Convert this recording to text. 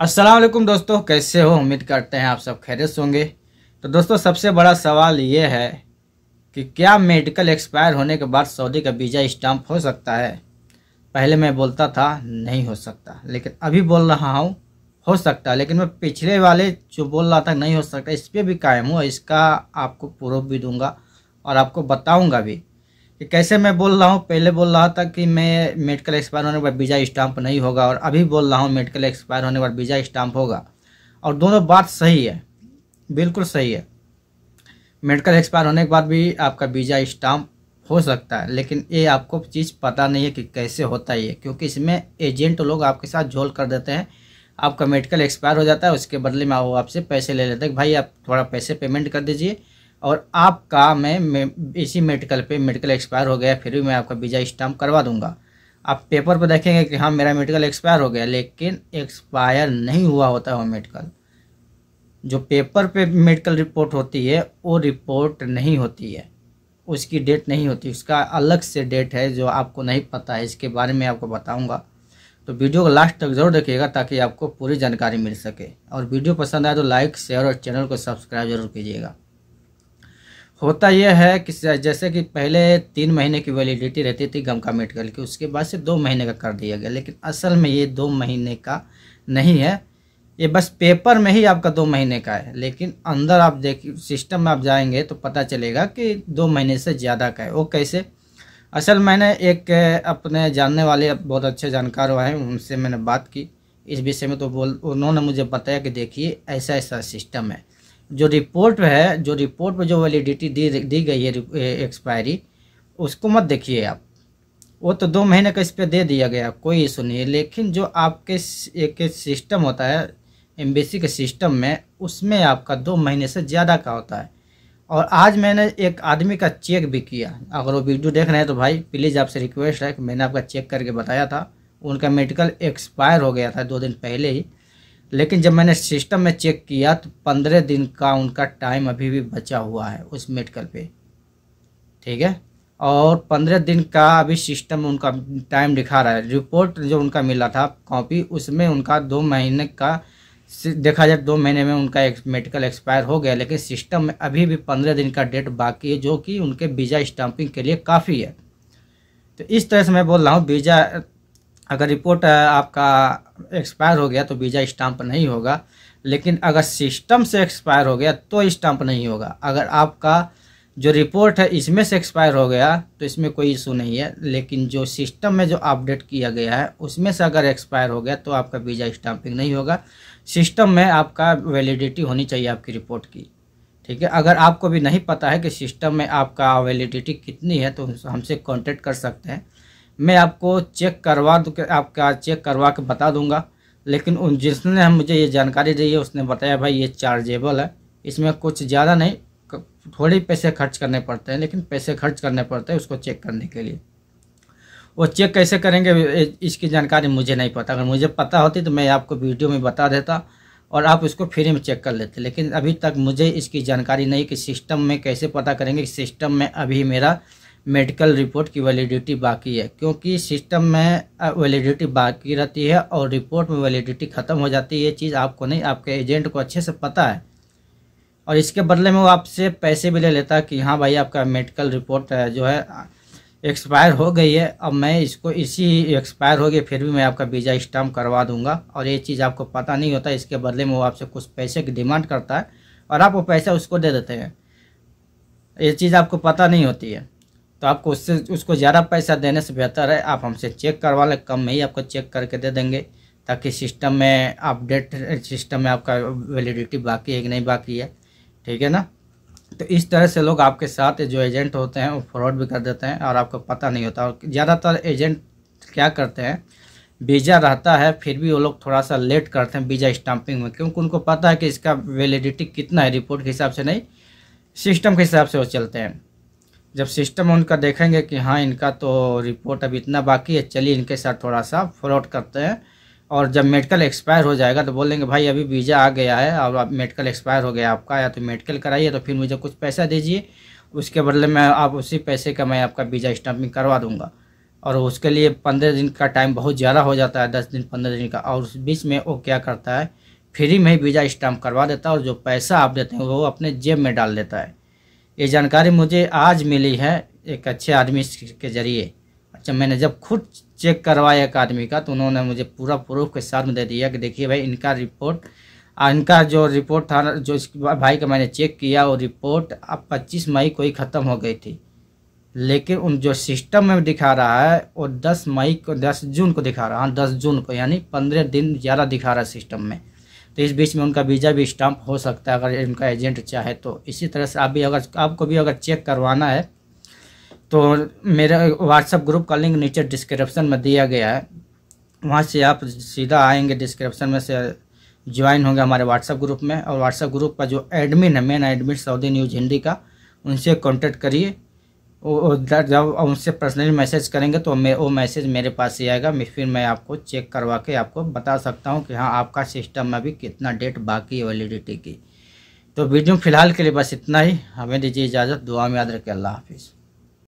असलम दोस्तों कैसे हो उम्मीद करते हैं आप सब खैरियत होंगे तो दोस्तों सबसे बड़ा सवाल ये है कि क्या मेडिकल एक्सपायर होने के बाद सऊदी का वीज़ा स्टाम्प हो सकता है पहले मैं बोलता था नहीं हो सकता लेकिन अभी बोल रहा हूँ हो सकता है लेकिन मैं पिछले वाले जो बोल रहा था नहीं हो सकता इस पर भी कायम हूँ इसका आपको प्रूफ भी दूंगा और आपको बताऊँगा भी कि कैसे मैं बोल रहा हूँ पहले बोल रहा था कि मैं मेडिकल एक्सपायर होने पर वीज़ा स्टाम्प नहीं होगा और अभी बोल रहा हूँ मेडिकल एक्सपायर होने पर वीज़ा स्टाम्प होगा और दोनों बात सही है बिल्कुल सही है मेडिकल एक्सपायर होने के बाद भी आपका वीज़ा स्टाम्प हो सकता है लेकिन ये आपको चीज़ पता नहीं है कि कैसे होता है क्योंकि इसमें एजेंट लोग आपके साथ झोल कर देते हैं आपका मेडिकल एक्सपायर हो जाता है उसके बदले में वो आपसे पैसे ले लेते हैं भाई आप थोड़ा पैसे पेमेंट कर दीजिए और आपका मैं, इसी मेडिकल पे मेडिकल एक्सपायर हो गया फिर भी मैं आपका वीज़ा स्टाम्प करवा दूंगा आप पेपर पर देखेंगे कि हाँ मेरा मेडिकल एक्सपायर हो गया लेकिन एक्सपायर नहीं हुआ होता है वो मेडिकल जो पेपर पे मेडिकल रिपोर्ट होती है वो रिपोर्ट नहीं होती है उसकी डेट नहीं होती उसका अलग से डेट है जो आपको नहीं पता है इसके बारे में आपको बताऊँगा तो वीडियो को लास्ट तक जरूर देखिएगा ताकि आपको पूरी जानकारी मिल सके और वीडियो पसंद आए तो लाइक शेयर और चैनल को सब्सक्राइब जरूर कीजिएगा होता यह है कि जैसे कि पहले तीन महीने की वैलिडिटी रहती थी गम का मेडिकल की उसके बाद से दो महीने का कर दिया गया लेकिन असल में ये दो महीने का नहीं है ये बस पेपर में ही आपका दो महीने का है लेकिन अंदर आप देख सिस्टम में आप जाएंगे तो पता चलेगा कि दो महीने से ज़्यादा का है वो कैसे असल मैंने एक अपने जानने वाले बहुत अच्छे जानकार हैं उनसे मैंने बात की इस विषय में तो बोल उन्होंने मुझे बताया कि देखिए ऐसा ऐसा सिस्टम है जो रिपोर्ट है जो रिपोर्ट में जो वैलिडिटी दी दी गई है एक्सपायरी eh, उसको मत देखिए आप वो तो दो महीने का इस पर दे दिया गया कोई इशू नहीं है लेकिन जो आपके एक सिस्टम होता है एम्बेसी के सिस्टम में उसमें आपका दो महीने से ज़्यादा का होता है और आज मैंने एक आदमी का चेक भी किया अगर वो वीडियो देख रहे हैं तो भाई प्लीज़ आपसे रिक्वेस्ट है कि मैंने आपका चेक करके बताया था उनका मेडिकल एक्सपायर हो गया था दो दिन पहले ही लेकिन जब मैंने सिस्टम में चेक किया तो पंद्रह दिन का उनका टाइम अभी भी बचा हुआ है उस मेडिकल पे ठीक है और पंद्रह दिन का अभी सिस्टम उनका टाइम दिखा रहा है रिपोर्ट जो उनका मिला था कॉपी उसमें उनका दो महीने का देखा जाए दो महीने में उनका एक, मेडिकल एक्सपायर हो गया लेकिन सिस्टम में अभी भी पंद्रह दिन का डेट बाकी है जो कि उनके वीज़ा स्टाम्पिंग के लिए काफ़ी है तो इस तरह से मैं बोल रहा हूँ वीज़ा अगर रिपोर्ट आपका एक्सपायर हो गया तो वीज़ा स्टाम्प नहीं होगा लेकिन अगर सिस्टम से एक्सपायर हो गया तो स्टाम्प नहीं होगा अगर आपका जो रिपोर्ट है इसमें से एक्सपायर हो गया तो इसमें कोई इशू नहीं है लेकिन जो सिस्टम में जो अपडेट किया गया है उसमें से अगर एक्सपायर हो गया तो आपका वीज़ा स्टाम्पिंग नहीं होगा सिस्टम में आपका वैलिडिटी होनी चाहिए आपकी रिपोर्ट की ठीक है अगर आपको भी नहीं पता है कि सिस्टम में आपका वैलिडिटी कितनी है तो हमसे कॉन्टेक्ट कर सकते हैं मैं आपको चेक करवा दूँ आपका चेक करवा के बता दूंगा लेकिन उन जिसने मुझे ये जानकारी दी है उसने बताया भाई ये चार्जेबल है इसमें कुछ ज़्यादा नहीं थोड़े पैसे खर्च करने पड़ते हैं लेकिन पैसे खर्च करने पड़ते हैं उसको चेक करने के लिए वो चेक कैसे करेंगे इसकी जानकारी मुझे नहीं पता अगर मुझे पता होती तो मैं आपको वीडियो में बता देता और आप इसको फ्री में चेक कर लेते लेकिन अभी तक मुझे इसकी जानकारी नहीं कि सिस्टम में कैसे पता करेंगे कि सिस्टम में अभी मेरा मेडिकल रिपोर्ट की वैलिडिटी बाकी है क्योंकि सिस्टम में वैलिडिटी बाकी रहती है और रिपोर्ट में वैलिडिटी ख़त्म हो जाती है ये चीज़ आपको नहीं आपके एजेंट को अच्छे से पता है और इसके बदले में वो आपसे पैसे भी ले लेता है कि हाँ भाई आपका मेडिकल रिपोर्ट जो है एक्सपायर हो गई है अब मैं इसको इसी एक्सपायर हो गई फिर भी मैं आपका वीज़ा स्टाम्प करवा दूंगा और ये चीज़ आपको पता नहीं होता इसके बदले में वो आपसे कुछ पैसे की डिमांड करता है और आप वो पैसा उसको दे देते हैं ये चीज़ आपको पता नहीं होती है तो आपको उससे उसको ज़्यादा पैसा देने से बेहतर है आप हमसे चेक करवा लें कम में ही आपको चेक करके दे देंगे ताकि सिस्टम में अपडेट सिस्टम में आपका वैलिडिटी बाकी है कि नहीं बाकी है ठीक है ना तो इस तरह से लोग आपके साथ जो एजेंट होते हैं वो फ्रॉड भी कर देते हैं और आपको पता नहीं होता और ज़्यादातर एजेंट क्या करते हैं वीज़ा रहता है फिर भी वो लोग थोड़ा सा लेट करते हैं वीज़ा स्टाम्पिंग में क्योंकि उनको पता है कि इसका वैलिडिटी कितना है रिपोर्ट के हिसाब से नहीं सिस्टम के हिसाब से वो चलते हैं जब सिस्टम उनका देखेंगे कि हाँ इनका तो रिपोर्ट अब इतना बाकी है चलिए इनके साथ थोड़ा सा फ्रॉड करते हैं और जब मेडिकल एक्सपायर हो जाएगा तो बोलेंगे भाई अभी वीज़ा आ गया है और अब मेडिकल एक्सपायर हो गया आपका या तो मेडिकल कराइए तो फिर मुझे कुछ पैसा दीजिए उसके बदले में आप उसी पैसे का मैं आपका वीज़ा स्टम्पिंग करवा दूँगा और उसके लिए पंद्रह दिन का टाइम बहुत ज़्यादा हो जाता है दस दिन पंद्रह दिन का और उस बीच में वो क्या करता है फ्री में ही वीज़ा स्टम्प करवा देता है और जो पैसा आप देते हैं वो अपने जेब में डाल देता है ये जानकारी मुझे आज मिली है एक अच्छे आदमी के ज़रिए अच्छा मैंने जब खुद चेक करवाया एक आदमी का तो उन्होंने मुझे पूरा प्रूफ के साथ में दे दिया कि देखिए भाई इनका रिपोर्ट इनका जो रिपोर्ट था जो इस भाई का मैंने चेक किया वो रिपोर्ट अब पच्चीस मई को ही ख़त्म हो गई थी लेकिन उन जो सिस्टम में दिखा रहा है वो 10 मई को 10 जून को दिखा रहा है हाँ दस जून को यानी पंद्रह दिन ज़्यादा दिखा रहा है सिस्टम में तो इस बीच में उनका वीज़ा भी स्टाम्प हो सकता है अगर इनका एजेंट चाहे तो इसी तरह से आप भी अगर आपको भी अगर चेक करवाना है तो मेरा व्हाट्सअप ग्रुप का लिंक नीचे डिस्क्रिप्शन में दिया गया है वहाँ से आप सीधा आएंगे डिस्क्रिप्शन में से ज्वाइन होंगे हमारे व्हाट्सअप ग्रुप में और व्हाट्सअप ग्रुप का जो एडमिन है main admin Saudi news Hindi का उनसे कॉन्टेक्ट करिए जब उनसे पर्सनली मैसेज करेंगे तो मैं वो मैसेज मेरे पास ही आएगा मैं फिर मैं आपको चेक करवा के आपको बता सकता हूँ कि हाँ आपका सिस्टम में अभी कितना डेट बाकी है वैलिडिटी की तो वीडियो फिलहाल के लिए बस इतना ही हमें दीजिए इजाज़त दुआ में याद रखें अल्लाह हाफिज़